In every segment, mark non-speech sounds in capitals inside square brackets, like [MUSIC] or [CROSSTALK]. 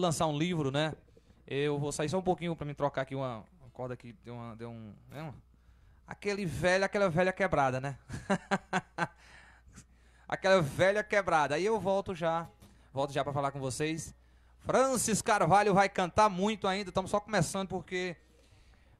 lançar um livro, né? Eu vou sair só um pouquinho para me trocar aqui uma, uma corda que deu, uma, deu um, né, Aquele velho, aquela velha quebrada, né? [LAUGHS] aquela velha quebrada. Aí eu volto já, volto já para falar com vocês. Francis Carvalho vai cantar muito ainda, estamos só começando porque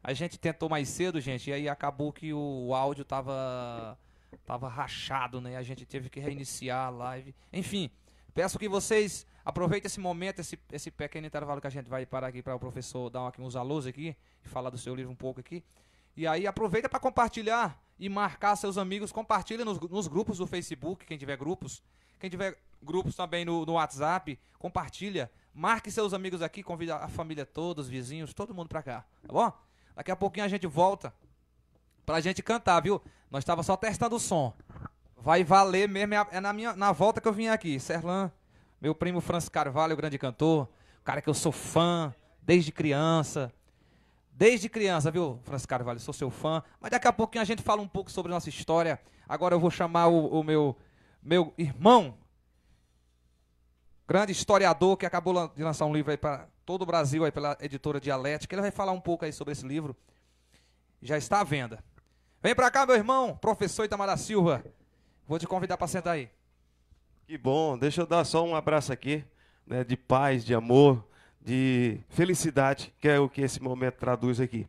a gente tentou mais cedo, gente, e aí acabou que o, o áudio tava tava rachado, né? A gente teve que reiniciar a live. Enfim, peço que vocês Aproveita esse momento, esse, esse pequeno é intervalo que a gente vai parar aqui para o professor dar aqui uns alôs aqui, falar do seu livro um pouco aqui. E aí aproveita para compartilhar e marcar seus amigos, compartilha nos, nos, grupos do Facebook, quem tiver grupos, quem tiver grupos também no, no WhatsApp, compartilha, marque seus amigos aqui, convida a família toda, os vizinhos, todo mundo para cá, tá bom? Daqui a pouquinho a gente volta pra gente cantar, viu? Nós estava só testando o som. Vai valer mesmo, é, é, na, minha, na volta que eu vim aqui, Serlan... Meu primo Francis Carvalho, grande cantor, cara que eu sou fã desde criança. Desde criança, viu, Francis Carvalho? Sou seu fã. Mas daqui a pouquinho a gente fala um pouco sobre nossa história. Agora eu vou chamar o, o meu, meu irmão, grande historiador que acabou de lançar um livro aí para todo o Brasil aí pela editora Dialética. Ele vai falar um pouco aí sobre esse livro. Já está à venda. Vem para cá, meu irmão, professor Itamar da Silva. Vou te convidar para sentar aí. Que bom, deixa eu dar só um abraço aqui, né, de paz, de amor, de felicidade, que é o que esse momento traduz aqui.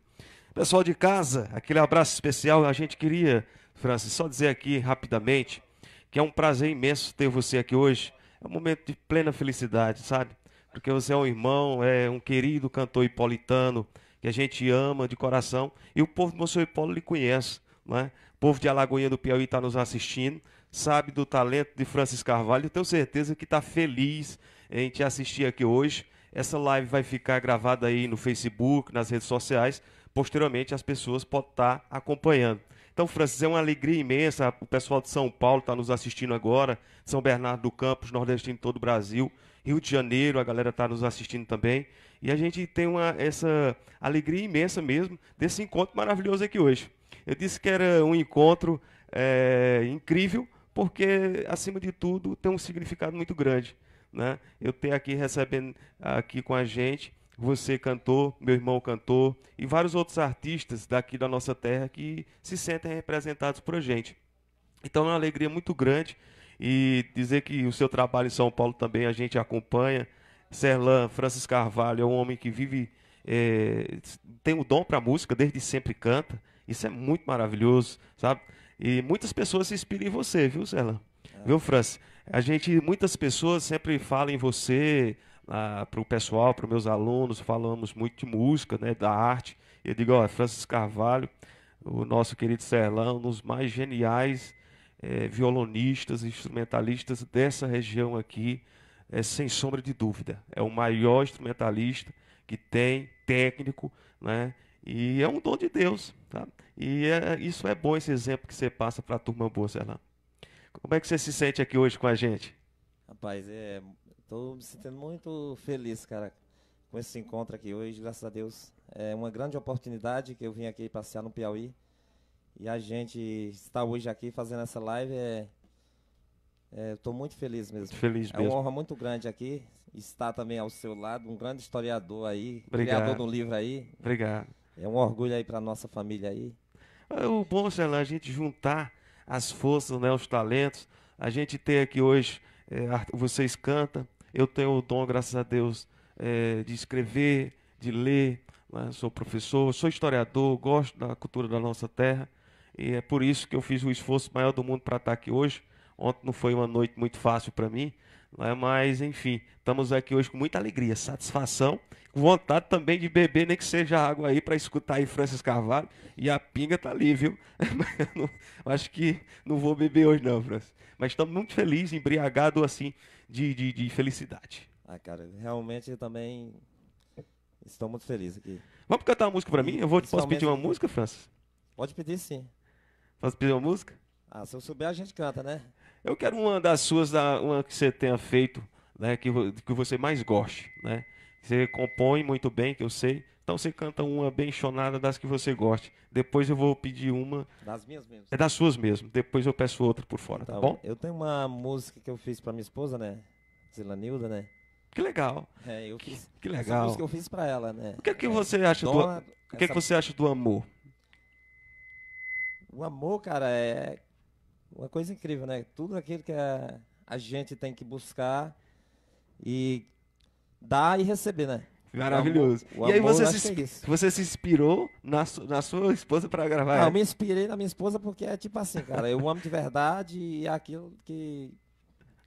Pessoal de casa, aquele abraço especial, a gente queria, Francis, só dizer aqui rapidamente, que é um prazer imenso ter você aqui hoje, é um momento de plena felicidade, sabe? Porque você é um irmão, é um querido cantor hipolitano, que a gente ama de coração, e o povo do Monsenhor Hipólito lhe conhece, né? O povo de Alagoinha do Piauí está nos assistindo, sabe do talento de Francis Carvalho. Eu tenho certeza que está feliz em te assistir aqui hoje. Essa live vai ficar gravada aí no Facebook, nas redes sociais. Posteriormente, as pessoas podem estar tá acompanhando. Então, Francis, é uma alegria imensa. O pessoal de São Paulo está nos assistindo agora, São Bernardo do Campos, nordestino todo o Brasil, Rio de Janeiro, a galera está nos assistindo também. E a gente tem uma, essa alegria imensa mesmo desse encontro maravilhoso aqui hoje. Eu disse que era um encontro é, incrível, porque, acima de tudo, tem um significado muito grande. Né? Eu tenho aqui recebendo aqui com a gente você cantor, meu irmão cantor e vários outros artistas daqui da nossa terra que se sentem representados por a gente. Então é uma alegria muito grande e dizer que o seu trabalho em São Paulo também a gente acompanha. Serlan Francis Carvalho é um homem que vive, é, tem o dom para a música, desde sempre canta. Isso é muito maravilhoso, sabe? E muitas pessoas se inspiram em você, viu, Zela? É. Viu, Franz? A gente, muitas pessoas sempre falam em você, ah, para o pessoal, para os meus alunos, falamos muito de música, né, da arte. Eu digo, ó, Francis Carvalho, o nosso querido Serlão, um dos mais geniais eh, violonistas, instrumentalistas dessa região aqui, é, sem sombra de dúvida. É o maior instrumentalista que tem, técnico, né? E é um dom de Deus, tá? E é, isso é bom, esse exemplo que você passa para a turma boa, Serlan. Como é que você se sente aqui hoje com a gente? Rapaz, é, tô me sentindo muito feliz, cara, com esse encontro aqui hoje, graças a Deus. É uma grande oportunidade que eu vim aqui passear no Piauí. E a gente está hoje aqui fazendo essa live. É, é, Estou muito feliz mesmo. Muito feliz mesmo. É uma honra muito grande aqui estar também ao seu lado, um grande historiador aí, Obrigado. criador do livro aí. Obrigado. É um orgulho aí para nossa família aí. É, o bom, Xelã, é a gente juntar as forças, né, os talentos. A gente tem aqui hoje, é, vocês cantam. Eu tenho o dom, graças a Deus, é, de escrever, de ler. Né? Sou professor, sou historiador, gosto da cultura da nossa terra. E é por isso que eu fiz o esforço maior do mundo para estar tá aqui hoje. Ontem não foi uma noite muito fácil para mim, né? Mas, enfim, estamos aqui hoje com muita alegria, satisfação, vontade também de beber, nem que seja água aí, para escutar aí Francis Carvalho. E a pinga tá ali, viu? [LAUGHS] não, acho que não vou beber hoje, não, Francis. Mas estamos muito felizes, embriagados, assim, de, de, de felicidade. Ah, cara, realmente eu também estou muito feliz aqui. Vamos cantar uma música para mim? Eu vou, posso pedir uma música, Francis? Pode pedir, sim. Posso pedir uma música? Ah, se eu souber, a gente canta, né? Eu quero uma das suas, uma que você tenha feito, né, que, que você mais goste, né? Você compõe muito bem, que eu sei. Então você canta uma bem chonada das que você goste. Depois eu vou pedir uma. Das minhas mesmo. É das suas mesmo. Depois eu peço outra por fora, tá então, tá bom? Eu tenho uma música que eu fiz para minha esposa, né? Zilanilda, né? Que legal. É, eu fiz. Que, que legal. Essa música eu fiz para ela, né? O que é que é, você acha dona, do O que, é essa... que você acha do amor? O amor, cara, é uma coisa incrível, né? Tudo aquilo que a, a gente tem que buscar e dar e receber, né? Maravilhoso. Amor, e aí você se, é você se inspirou na, su, na sua esposa para gravar? Não, eu me inspirei na minha esposa porque é tipo assim, cara, eu amo de verdade e é aquilo que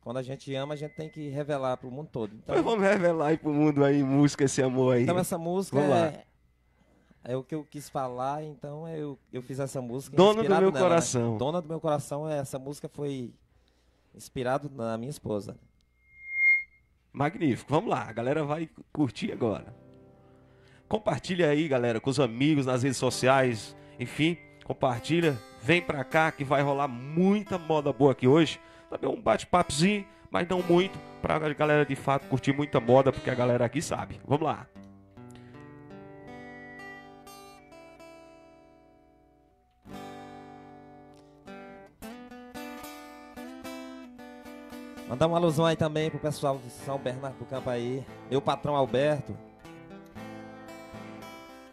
quando a gente ama, a gente tem que revelar para o mundo todo. Então, vamos revelar aí o mundo aí música esse amor aí. Então essa música é, é o que eu quis falar, então eu, eu fiz essa música. Dona do meu nela, né? coração. Dona do meu coração, é, essa música foi inspirado na minha esposa. Magnífico. Vamos lá, a galera vai curtir agora. Compartilha aí, galera, com os amigos nas redes sociais, enfim, compartilha, vem pra cá que vai rolar muita moda boa aqui hoje. Também um bate-papozinho, mas não muito, pra galera de fato curtir muita moda, porque a galera aqui sabe. Vamos lá. Mandar uma alusão aí também pro pessoal de São Bernardo do Campo aí. Meu patrão Alberto.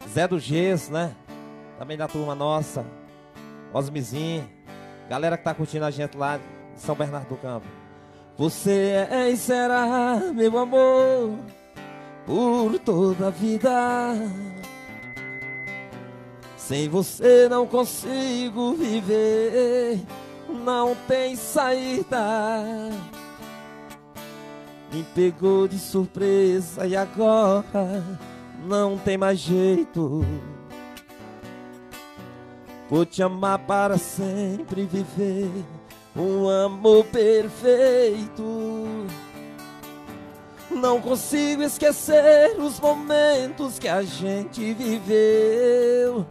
Zé do Gesso, né? Também da turma nossa. Osmizinho. Galera que tá curtindo a gente lá de São Bernardo do Campo. Você é e será, meu amor, por toda a vida. Sem você não consigo viver, não tem saída. Me pegou de surpresa e agora não tem mais jeito. Vou te amar para sempre viver um amor perfeito. Não consigo esquecer os momentos que a gente viveu.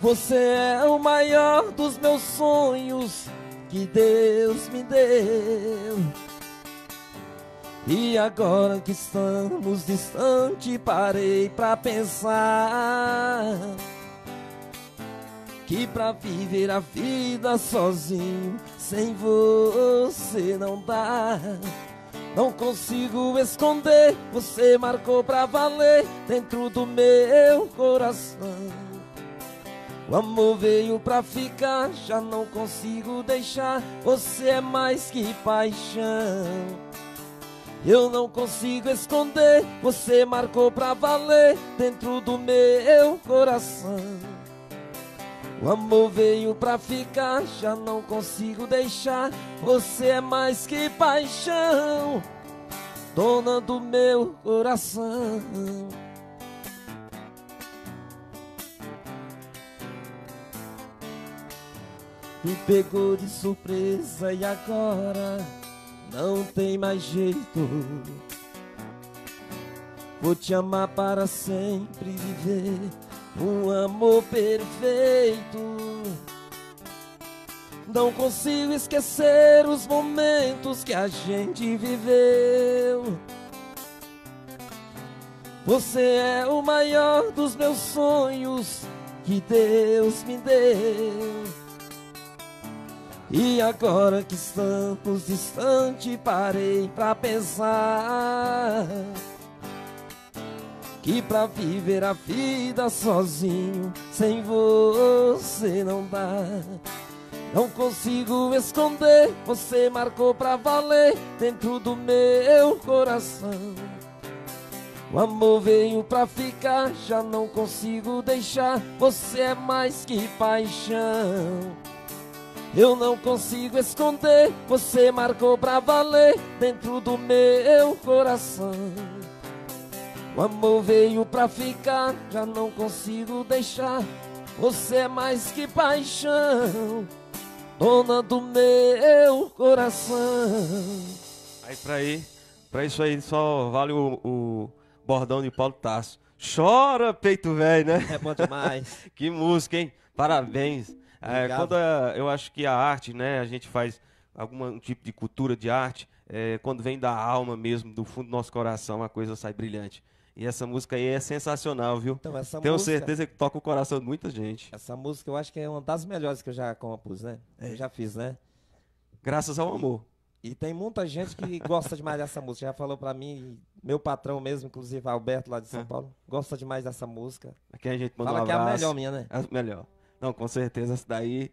Você é o maior dos meus sonhos que Deus me deu. E agora que estamos distante, parei pra pensar que pra viver a vida sozinho, sem você não dá. Não consigo esconder, você marcou pra valer dentro do meu coração. O amor veio pra ficar, já não consigo deixar. Você é mais que paixão. Eu não consigo esconder, você marcou pra valer dentro do meu coração. O amor veio pra ficar, já não consigo deixar. Você é mais que paixão, dona do meu coração. Me pegou de surpresa e agora não tem mais jeito. Vou te amar para sempre viver um amor perfeito. Não consigo esquecer os momentos que a gente viveu. Você é o maior dos meus sonhos que Deus me deu. E agora que estamos distante, parei pra pensar que pra viver a vida sozinho, sem você não dá. Não consigo esconder, você marcou pra valer dentro do meu coração. O amor veio pra ficar, já não consigo deixar, você é mais que paixão. Eu não consigo esconder, você marcou pra valer dentro do meu coração. O amor veio pra ficar, já não consigo deixar. Você é mais que paixão, dona do meu coração. Aí pra aí, pra isso aí só vale o, o bordão de Paulo Tasso. Chora, peito velho, né? É bom demais. [LAUGHS] que música, hein? Parabéns. É, quando a, é, eu acho que a arte, né, a gente faz algum tipo de cultura de arte, é, quando vem da alma mesmo, do fundo do nosso coração, a coisa sai brilhante. E essa música aí é sensacional, viu? Então, essa Tenho música, certeza que toca o coração de muita gente. Essa música eu acho que é uma das melhores que eu já compus, né? É. Eu já fiz, né? Graças ao amor. E tem muita gente que gosta demais dessa música. Já falou para mim, meu patrão mesmo, inclusive Alberto lá de São Paulo, gosta demais dessa música. Aqui a gente manda Fala um abraço. que é a melhor minha, né? A melhor. Não, com certeza essa daí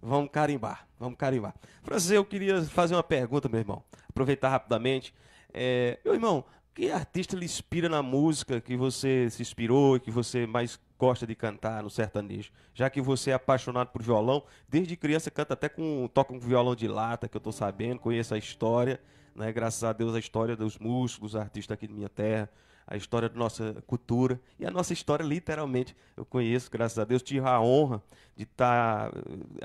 vamos carimbar, vamos carimbar. Francis, eu queria fazer uma pergunta, meu irmão. Aproveitar rapidamente. É, meu irmão, que artista lhe inspira na música que você se inspirou e que você mais gosta de cantar no sertanejo? Já que você é apaixonado por violão, desde criança canta até com toca um violão de lata, que eu estou sabendo, conheço a história, né? Graças a Deus a história dos músicos, artistas aqui de minha terra a história da nossa cultura e a nossa história, literalmente, eu conheço, graças a Deus, tive a honra de estar,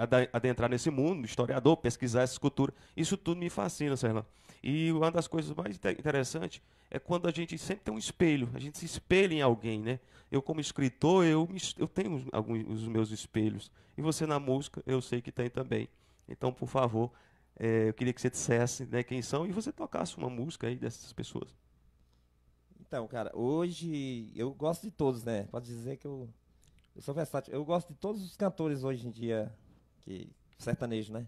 tá, eh, adentrar nesse mundo, historiador, pesquisar essa cultura. Isso tudo me fascina, Serlan. E uma das coisas mais interessantes é quando a gente sempre tem um espelho, a gente se espelha em alguém, né? Eu, como escritor, eu, eu tenho alguns os meus espelhos. E você na música, eu sei que tem também. Então, por favor, é, eu queria que você dissesse né, quem são e você tocasse uma música aí dessas pessoas. Então, cara, hoje eu gosto de todos, né? Pode dizer que eu, eu sou versátil. Eu gosto de todos os cantores hoje em dia, que sertanejo, né?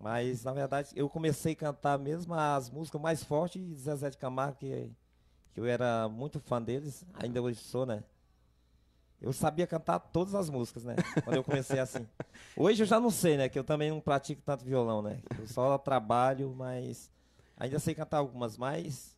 Mas, na verdade, eu comecei a cantar mesmo as músicas mais fortes de Zezé de Camargo, que, que eu era muito fã deles, ainda hoje sou, né? Eu sabia cantar todas as músicas, né? Quando eu comecei [LAUGHS] assim. Hoje eu já não sei, né? Que eu também não pratico tanto violão, né? Eu só trabalho, mas ainda sei cantar algumas mas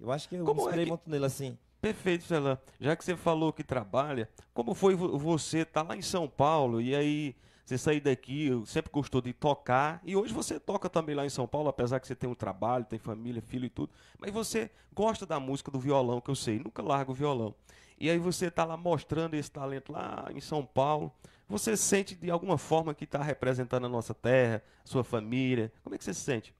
eu acho que eu Como inspirei é que... muito nele assim. Perfeito, Celan. Já que você falou que trabalha, como foi você estar tá lá em São Paulo e aí você sair daqui, sempre gostou de tocar, e hoje você toca também lá em São Paulo, apesar que você tem um trabalho, tem família, filho e tudo, mas você gosta da música, do violão, que eu sei, nunca larga o violão. E aí você está lá mostrando esse talento lá em São Paulo, você sente de alguma forma que está representando a nossa terra, sua família, como é que você se sente?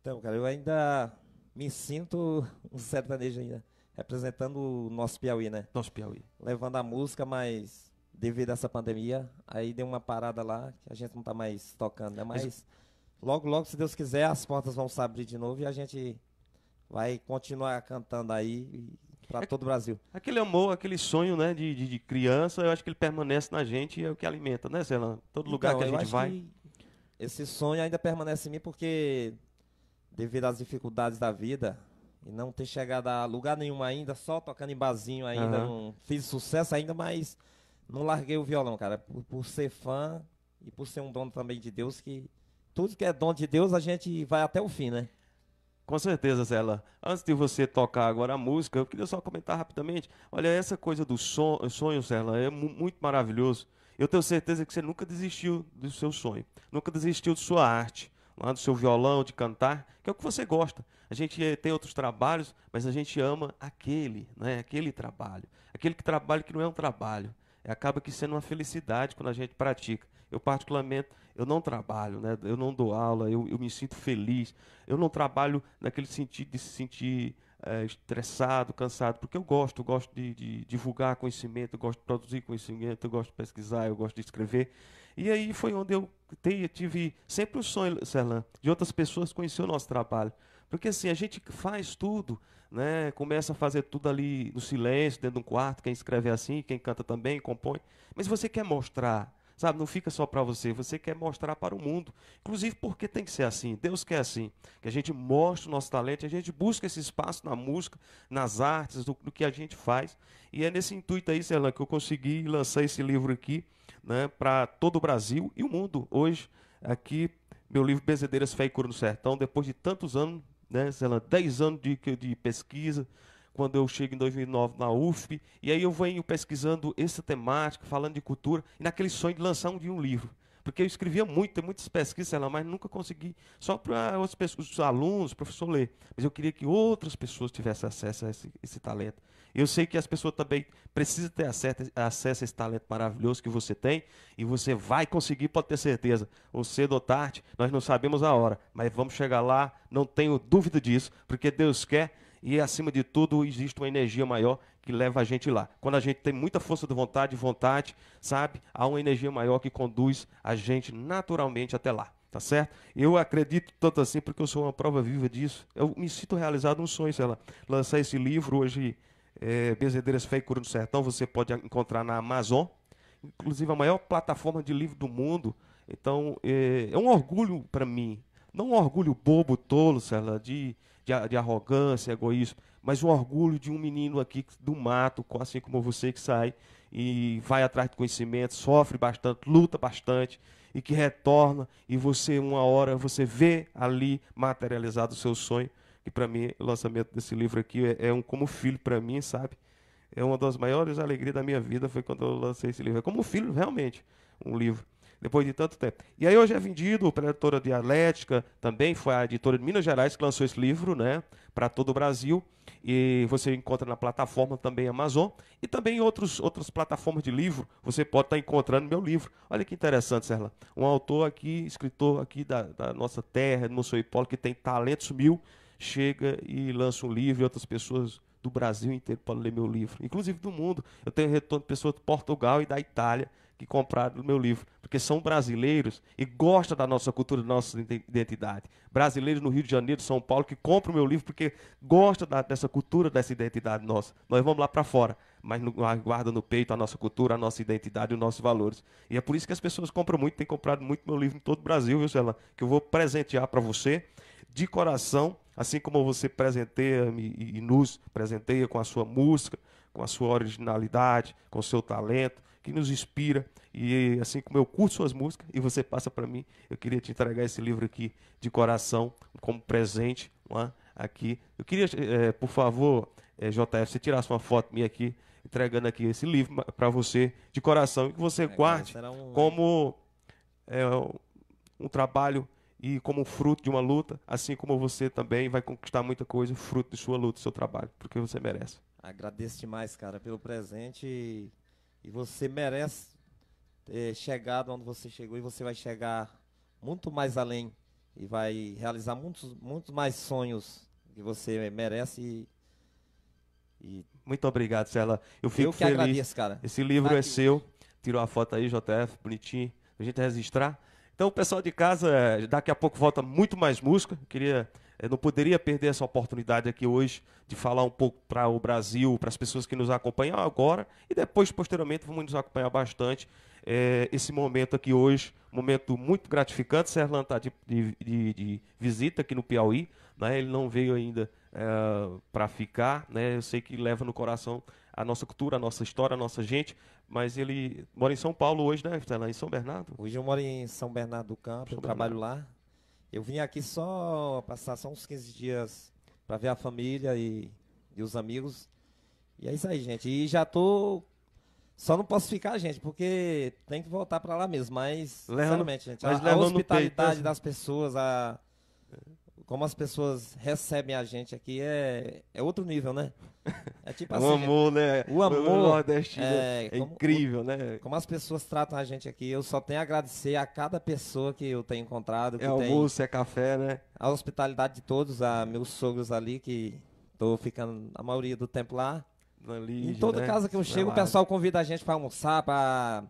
Então, cara, eu ainda me sinto um sertanejo ainda, representando o nosso Piauí, né? Nosso Piauí. Levando a música, mas devido a essa pandemia, aí deu uma parada lá, que a gente não tá mais tocando, né? Mas, mas... logo, logo, se Deus quiser, as portas vão se abrir de novo e a gente vai continuar cantando aí para é todo o Brasil. Aquele amor, aquele sonho, né, de, de, de, criança, eu acho que ele permanece na gente e é o que alimenta, né, Celan? Todo lugar então, que a gente vai. Esse sonho ainda permanece em mim porque devido às dificuldades da vida e não ter chegado a lugar nenhum ainda, só tocando em bazinho ainda, uhum. não fiz sucesso ainda, mas não larguei o violão, cara, por, por, ser fã e por ser um dono também de Deus, que tudo que é dono de Deus a gente vai até o fim, né? Com certeza, Zela. Antes de você tocar agora a música, eu queria só comentar rapidamente. Olha, essa coisa do sonho, Zela, é muito maravilhoso. Eu tenho certeza que você nunca desistiu do seu sonho, nunca desistiu de sua arte lá do seu violão, de cantar, que é o que você gosta. A gente eh, tem outros trabalhos, mas a gente ama aquele, né? aquele trabalho. Aquele que trabalho que não é um trabalho. É, acaba que sendo uma felicidade quando a gente pratica. Eu, particularmente, eu não trabalho, né? eu não dou aula, eu, eu me sinto feliz. Eu não trabalho naquele sentido de se sentir é, estressado, cansado, porque eu gosto, eu gosto de, de divulgar conhecimento, eu gosto de produzir conhecimento, eu gosto de pesquisar, eu gosto de escrever. E aí foi onde eu tive sempre o sonho, Serlan, de outras pessoas conhecer o nosso trabalho. Porque assim, a gente faz tudo, né? Começa a fazer tudo ali no silêncio, dentro de um quarto, quem escreve é assim, quem canta também, compõe. Mas você quer mostrar, sabe? Não fica só para você, você quer mostrar para o mundo. Inclusive porque tem que ser assim, Deus quer assim, que a gente mostre o nosso talento, a gente busca esse espaço na música, nas artes, no, no que a gente faz. E é nesse intuito aí, Serlan, que eu consegui lançar esse livro aqui, né, para todo o Brasil e o mundo hoje. Aqui, meu livro Bezedeiras, Fé e Cura no Sertão, depois de tantos anos, né, sei lá, 10 anos de, de pesquisa, quando eu chego em 2009 na UFP, e aí eu venho pesquisando essa temática, falando de cultura, e naquele sonho de lançar um de um livro porque eu escrevia muito, tem muitas pesquisas, lá, mas nunca consegui, só para os alunos, professor ler. Mas eu queria que outras pessoas tivessem acesso a esse, esse talento. Eu sei que as pessoas também precisam ter acesso, a esse talento maravilhoso que você tem e você vai conseguir, pode ter certeza. Ou cedo ou tarde, nós não sabemos a hora, mas vamos chegar lá, não tenho dúvida disso, porque Deus quer e, acima de tudo, existe uma energia maior que leva a gente lá. Quando a gente tem muita força de vontade, vontade, sabe, há uma energia maior que conduz a gente naturalmente até lá tá certo? Eu acredito tanto assim porque eu sou uma prova viva disso. Eu me sinto realizado um sonho, sei lá, lançar esse livro hoje é, e Cura no Sertão, você pode encontrar na Amazon, inclusive a maior plataforma de livro do mundo. Então, é, é um orgulho para mim, não um orgulho bobo, tolo, Serla, de, de, de, arrogância, egoísmo, mas um orgulho de um menino aqui do mato, assim como você, que sai e vai atrás de conhecimento, sofre bastante, luta bastante e que retorna e você, uma hora, você vê ali materializado o seu sonho. E para mim, o lançamento desse livro aqui é, é um como filho para mim, sabe? É uma das maiores alegrias da minha vida foi quando eu lancei esse livro. É como filho, realmente, um livro. Depois de tanto tempo. E aí hoje é vendido pela editora Dialética, também foi a editora de Minas Gerais que lançou esse livro, né? Para todo o Brasil. E você encontra na plataforma também Amazon. E também em outros, outras plataformas de livro, você pode estar tá encontrando meu livro. Olha que interessante, Serla. Um autor aqui, escritor aqui da, da nossa terra, no seu Hipólito, que tem talentos mil, chega e lança um livro e outras pessoas do Brasil inteiro podem ler meu livro, inclusive do mundo. Eu tenho retorno de pessoas de Portugal e da Itália que compraram o meu livro, porque são brasileiros e gostam da nossa cultura, da nossa identidade. Brasileiros no Rio de Janeiro, São Paulo, que compram o meu livro porque gostam da, dessa cultura, dessa identidade nossa. Nós vamos lá para fora, mas guardam guarda no peito a nossa cultura, a nossa identidade, e os nossos valores. E é por isso que as pessoas compram muito, têm comprado muito meu livro em todo o Brasil, viu, Celan? Que eu vou presentear para você de coração Assim como você presenteia-me e nos presenteia com a sua música, com a sua originalidade, com o seu talento, que nos inspira. E assim como eu curto suas músicas e você passa para mim, eu queria te entregar esse livro aqui de coração, como presente é? aqui. Eu queria, é, por favor, é, eh, JF, você tirasse uma foto minha aqui, entregando aqui esse livro para você de coração e que você guarde um... como eh, um trabalho e como fruto de uma luta, assim como você também vai conquistar muita coisa fruto de sua luta, do seu trabalho, porque você merece. Agradeço demais, cara, pelo presente e, e você merece ter eh, chegado onde você chegou e você vai chegar muito mais além e vai realizar muitos, muitos mais sonhos que você merece e, e... Muito obrigado, Sela. Eu fico Eu que feliz. Agradeço, cara. Esse livro tá é seu. Tirou a foto aí, JF, bonitinho. A gente registrar. Então, o pessoal de casa, é, daqui a pouco volta muito mais música. Queria, eu é, não poderia perder essa oportunidade aqui hoje de falar um pouco para o Brasil, para as pessoas que nos acompanham agora e depois, posteriormente, vamos nos acompanhar bastante é, esse momento aqui hoje. Momento muito gratificante. Serlan está de, de, de, de, visita aqui no Piauí, né? ele não veio ainda é, para ficar. Né? Eu sei que leva no coração a nossa cultura, a nossa história, a nossa gente. Mas ele mora em São Paulo hoje, né? Está lá em São Bernardo? Hoje eu moro em São Bernardo do Campo, eu trabalho lá. Eu vim aqui só passar só uns 15 dias para ver a família e, e os amigos. E é isso aí, gente. E já tô só não posso ficar, gente, porque tem que voltar para lá mesmo. Mas, levando, sinceramente, gente, mas a, a hospitalidade peito, né? das pessoas, a, como as pessoas recebem a gente aqui é, é outro nível, né? É tipo [LAUGHS] assim. o amor, né? O amor. O nordestino é, né? é como, incrível, né? o, né? Como as pessoas tratam a gente aqui, eu só tenho a agradecer a cada pessoa que eu tenho encontrado. é almoço, tem, é café, né? A hospitalidade de todos, a meus sogros ali, que estou ficando a maioria do tempo lá. Lígia, em toda né? casa que eu chego, o pessoal convida a gente para almoçar, para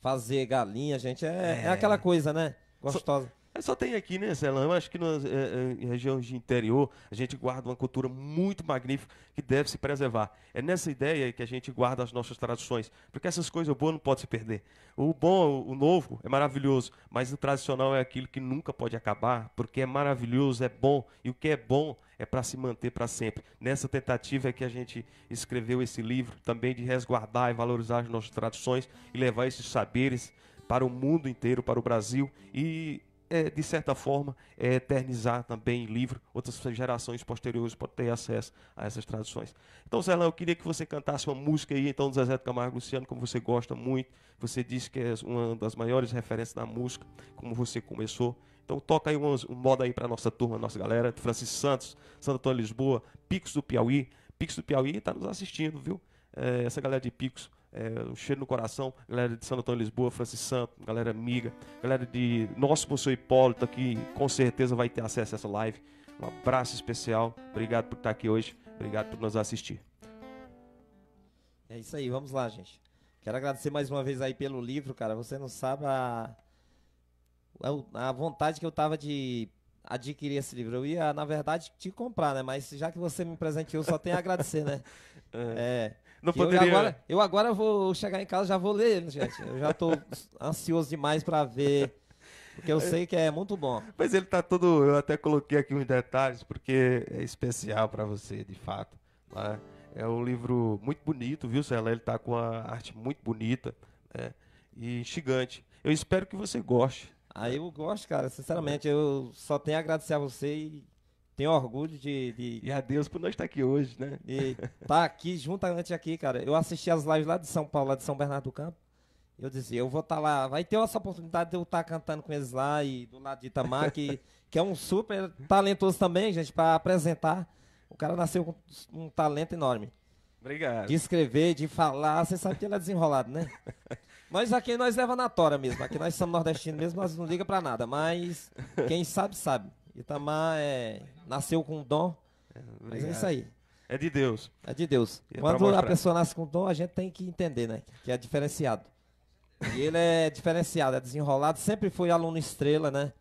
fazer galinha, gente. É, é, é aquela coisa, né? Gostosa. Só tem aqui, né, Celan? Eu acho que nas é, é, em regiões de interior a gente guarda uma cultura muito magnífica que deve se preservar. É nessa ideia que a gente guarda as nossas tradições, porque essas coisas boas não podem se perder. O bom, o novo é maravilhoso, mas o tradicional é aquilo que nunca pode acabar, porque é maravilhoso, é bom, e o que é bom é para se manter para sempre. Nessa tentativa é que a gente escreveu esse livro também de resguardar e valorizar as nossas tradições e levar esses saberes para o mundo inteiro, para o Brasil e é, de certa forma, é eternizar também livro, Outras gerações posteriores podem ter acesso a essas traduções. Então, Zelão, eu queria que você cantasse uma música aí, então, do Zezé de Camargo Luciano, como você gosta muito. Você disse que é uma das maiores referências da música, como você começou. Então, toca aí um, um modo aí para a nossa turma, nossa galera. Francis Santos, Santo Antônio Lisboa, Picos do Piauí. Picos do Piauí está nos assistindo, viu? É, essa galera de Picos é, um cheiro no coração, galera de Santo Antônio Lisboa, Francis Santo, galera amiga, galera de nosso professor Hipólito, que com certeza vai ter acesso a essa live. Um abraço especial, obrigado por estar aqui hoje, obrigado por nos assistir. É isso aí, vamos lá, gente. Quero agradecer mais uma vez aí pelo livro, cara. Você não sabe a, a vontade que eu tava de adquirir esse livro. Eu ia, na verdade, te comprar, né? Mas já que você me presenteou, só tenho a agradecer, né? [LAUGHS] É. é. Não poderia... eu, agora, eu agora vou chegar em casa já vou ler gente. Eu já estou ansioso demais para ver. Porque eu sei que é muito bom. Mas ele tá todo. Eu até coloquei aqui uns detalhes, porque é especial para você, de fato. Né? É um livro muito bonito, viu, Sela? Ele tá com uma arte muito bonita né? e gigante. Eu espero que você goste Aí eu gosto, cara, sinceramente, eu só tenho a agradecer a você e tenho orgulho de, de... E a Deus por nós estar aqui hoje, né? E tá aqui, juntamente aqui, cara. Eu assisti as lives lá de São Paulo, lá de São Bernardo do Campo. Eu dizia, eu vou estar tá lá, vai ter essa oportunidade de eu estar tá cantando com eles lá e do lado de Itamar, que, que é um super talentoso também, gente, para apresentar. O cara nasceu com um talento enorme. Obrigado. De escrever, de falar, você sabe que ele é desenrolado, né? [LAUGHS] Nós aqui nós leva na tora mesmo. Aqui nós somos nordestinos mesmo, mas não liga para nada. Mas quem sabe, sabe. Itamar é, nasceu com um dom. Obrigado. É, mas é isso aí. É de Deus. É de Deus. E é Quando a pessoa nasce com dom, a gente tem que entender, né? Que é diferenciado. E ele é diferenciado, é desenrolado. Sempre foi aluno estrela, né?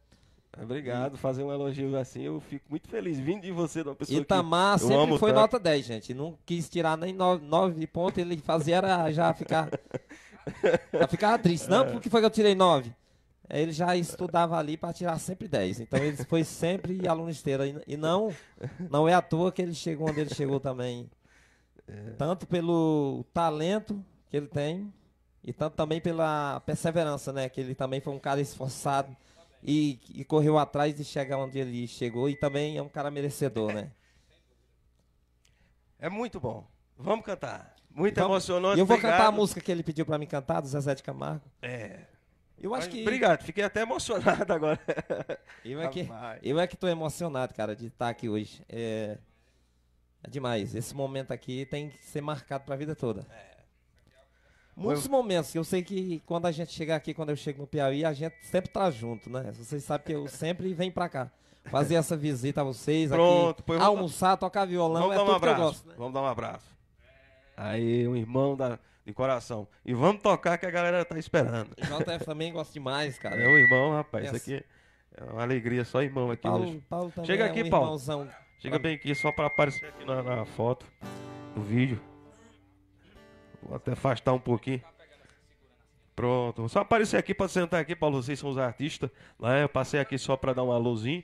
É, obrigado, fazer um elogio assim, eu fico muito feliz vindo de você, de uma pessoa Itamar que eu sempre foi tanto. nota 10, gente. Não quis tirar nem 9, 9 pontos, ele fazia era já ficar [LAUGHS] Ela ficava triste. Não, é. porque foi que eu tirei 9? Ele já estudava ali para tirar sempre 10. Então ele foi sempre aluno esteira. E não, não é à toa que ele chegou onde ele chegou também. É. Tanto pelo talento que ele tem, e tanto também pela perseverança, né? Que ele também foi um cara esforçado e, e correu atrás de chegar onde ele chegou. E também é um cara merecedor, né? É muito bom. Vamos cantar. Muito Vamos, emocionante. eu vou obrigado. cantar a música que ele pediu para mim cantar, do Zezé de Camargo. É. Eu acho que. Obrigado, fiquei até emocionado agora. [LAUGHS] eu é que, eu é que tô emocionado, cara, de estar aqui hoje. É, é demais. Esse momento aqui tem que ser marcado para a vida toda. É. Muitos eu... momentos que eu sei que quando a gente chegar aqui, quando eu chego no Piauí, a gente sempre tá junto, né? Vocês sabem que eu [LAUGHS] sempre venho para cá fazer essa visita a vocês Pronto, aqui, almoçar, dar... tocar violão, vamos é dar um abraço, gosto, né? Vamos dar um abraço. Aí, um irmão da, de coração. E vamos tocar que a galera tá esperando. JF também gosta demais, cara. É um irmão, rapaz. Isso aqui é uma alegria, só irmão aqui Paulo, Paulo também Chega é aqui, um Paulo. Irmãozão. Chega bem aqui, só para aparecer aqui na, na, foto, no vídeo. Vou até afastar um pouquinho. Pronto, só aparecer aqui para sentar aqui, Paulo. Vocês são os artistas. né? eu passei aqui só para dar uma alôzinho.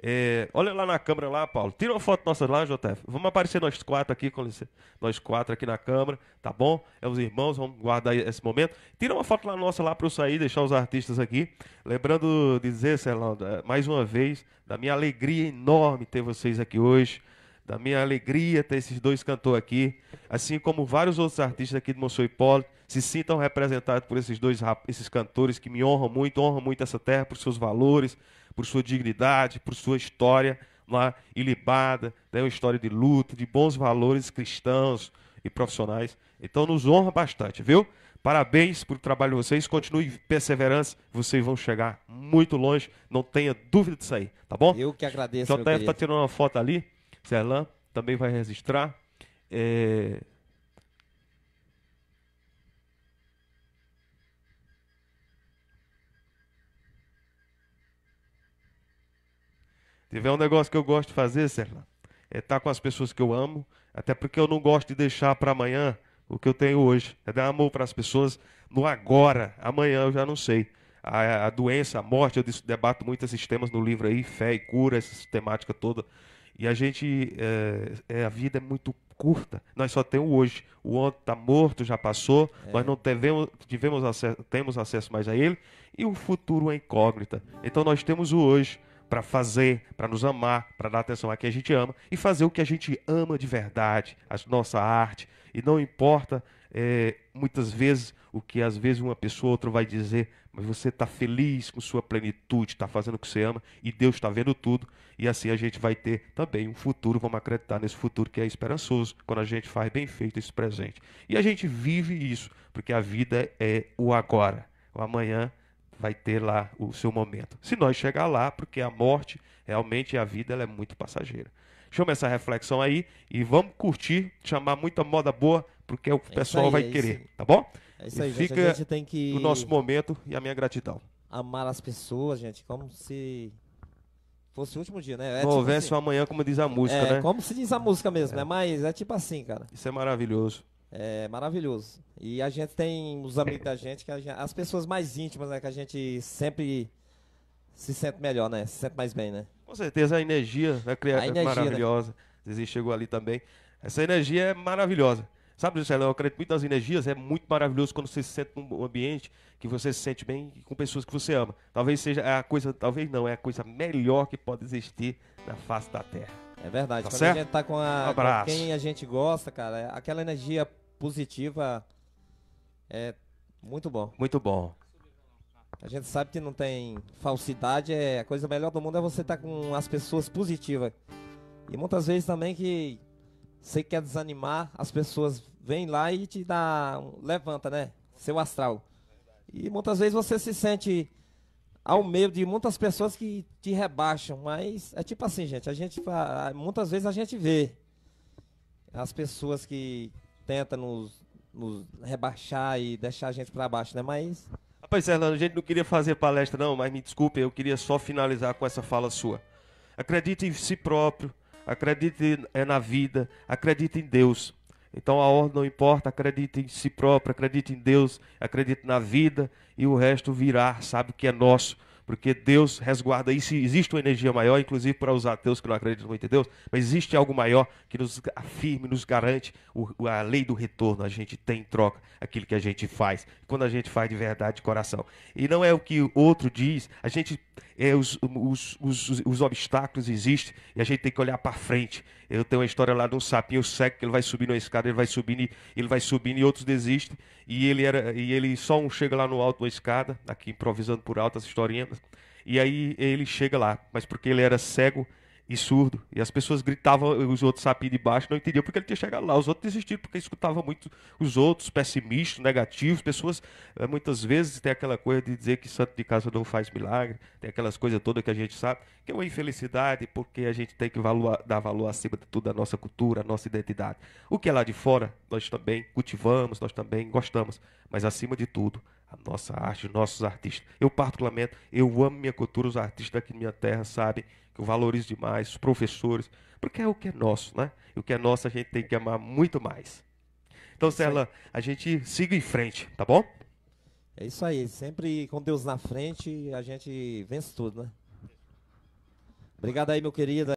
É, olha lá na câmera lá, Paulo. Tira uma foto nossa lá, JF. Vamos aparecer nós quatro aqui, com licença. Nós quatro aqui na câmera, tá bom? É os irmãos, vamos guardar esse momento. Tira uma foto lá nossa lá para eu sair, deixar os artistas aqui. Lembrando de dizer, Celão, mais uma vez, da minha alegria enorme ter vocês aqui hoje da minha alegria ter esses dois cantores aqui, assim como vários outros artistas aqui de Monsenhor Hipólito, se sintam representados por esses dois esses cantores que me honram muito, honram muito essa terra por seus valores, por sua dignidade, por sua história lá é? ilibada, tem uma história de luta, de bons valores cristãos e profissionais. Então nos honra bastante, viu? Parabéns pelo trabalho de vocês, continue perseverança, vocês vão chegar muito longe, não tenha dúvida disso aí, tá bom? Eu que agradeço. JF tá tirando uma foto ali. Serlan também vai registrar. É... Tiver um negócio que eu gosto de fazer, Serlan, é estar tá com as pessoas que eu amo, até porque eu não gosto de deixar para amanhã o que eu tenho hoje. É dar amor para as pessoas no agora. Amanhã eu já não sei. A, a doença, a morte, eu debato muitos sistemas no livro aí, fé e cura, essa temática toda. E a gente, é, é, a vida é muito curta. Nós só temos hoje. O ontem está morto, já passou. É. Nós não tivemos, tivemos acesso, temos acesso mais a ele. E o futuro é incógnita. Então nós temos o hoje para fazer, para nos amar, para dar atenção a quem a gente ama e fazer o que a gente ama de verdade, a nossa arte. E não importa é, muitas vezes o que às vezes uma pessoa ou outra vai dizer, mas você está feliz com sua plenitude, está fazendo o que você ama e Deus está vendo tudo. E assim a gente vai ter também um futuro, vamos acreditar nesse futuro que é esperançoso, quando a gente faz bem feito esse presente. E a gente vive isso, porque a vida é o agora. O amanhã vai ter lá o seu momento. Se nós chegar lá, porque a morte, realmente a vida ela é muito passageira. Chama essa reflexão aí e vamos curtir, chamar muita moda boa porque é o que o é pessoal aí, vai é querer, tá bom? É isso e aí, fica gente. A gente tem que o nosso momento e a minha gratidão. Amar as pessoas, gente, como se fosse o último dia, né? É não tipo houvesse assim, um amanhã, como diz a música, é, né? Como se diz a música mesmo, é. né? Mas é tipo assim, cara. Isso é maravilhoso. É maravilhoso. E a gente tem os amigos da gente, que gente, as pessoas mais íntimas, né? Que a gente sempre se sente melhor, né? Se sente mais bem, né? Com certeza a energia, né? Cria, é maravilhosa. Né? Zizi chegou ali também. Essa energia é maravilhosa. Sabe, Luciano, eu acredito muito nas energias, é muito maravilhoso quando você se sente num ambiente que você se sente bem com pessoas que você ama. Talvez seja a coisa, talvez não, é a coisa melhor que pode existir na face da Terra. É verdade, tá quando certo? a gente tá com, a, um com quem a gente gosta, cara, é aquela energia positiva é muito bom. Muito bom. A gente sabe que não tem falsidade, é a coisa melhor do mundo é você estar tá com as pessoas positivas. E muitas vezes também que você quer desanimar, as pessoas vêm lá e te dá, levanta, né? Seu astral. E muitas vezes você se sente ao meio de muitas pessoas que te rebaixam, mas é tipo assim, gente, a gente muitas vezes a gente vê as pessoas que tentam nos, nos rebaixar e deixar a gente para baixo, né? Mas Rapaz, Erlando, a gente não queria fazer palestra não, mas me desculpe, eu queria só finalizar com essa fala sua. Acredite em si próprio, acredite é na vida, acredite em Deus. Então a ordem não importa, acredite em si próprio, acredite em Deus, acredite na vida e o resto virá, sabe que é nosso, porque Deus resguarda isso. Existe uma energia maior, inclusive para os ateus que não acreditam muito em Deus, mas existe algo maior que nos afirme, nos garante o, a lei do retorno. A gente tem em troca aquilo que a gente faz, quando a gente faz de verdade, de coração. E não é o que o outro diz, a gente é, os, os, os, os, obstáculos existem e a gente tem que olhar para frente. Eu tenho uma história lá de um sapinho seco que ele vai subindo na escada, ele vai subindo, ele vai subindo e outros desistem. E ele era e ele só um chega lá no alto da escada, aqui improvisando por alto as historinhas. E aí ele chega lá, mas porque ele era cego, e surdo. E as pessoas gritavam, os outros sapinhos de baixo não entendiam porque ele tinha chegado lá. Os outros desistiram porque escutavam muito os outros, pessimistas, negativos. Pessoas, eh, muitas vezes, tem aquela coisa de dizer que santo de casa não faz milagre, tem aquelas coisas todas que a gente sabe, que é uma infelicidade, porque a gente tem que dar valor acima de tudo à nossa cultura, à nossa identidade. O que é lá de fora, nós também cultivamos, nós também gostamos, mas acima de tudo, a nossa arte, os nossos artistas. Eu, particularmente, eu amo minha cultura, os artistas aqui na minha terra sabem que eu valorizo demais, os professores, porque é o que é nosso, né? E o que é nosso a gente tem que amar muito mais. Então, é Cela, a gente siga em frente, tá bom? É isso aí, sempre com Deus na frente, a gente vence tudo, né? Obrigado aí, meu querido.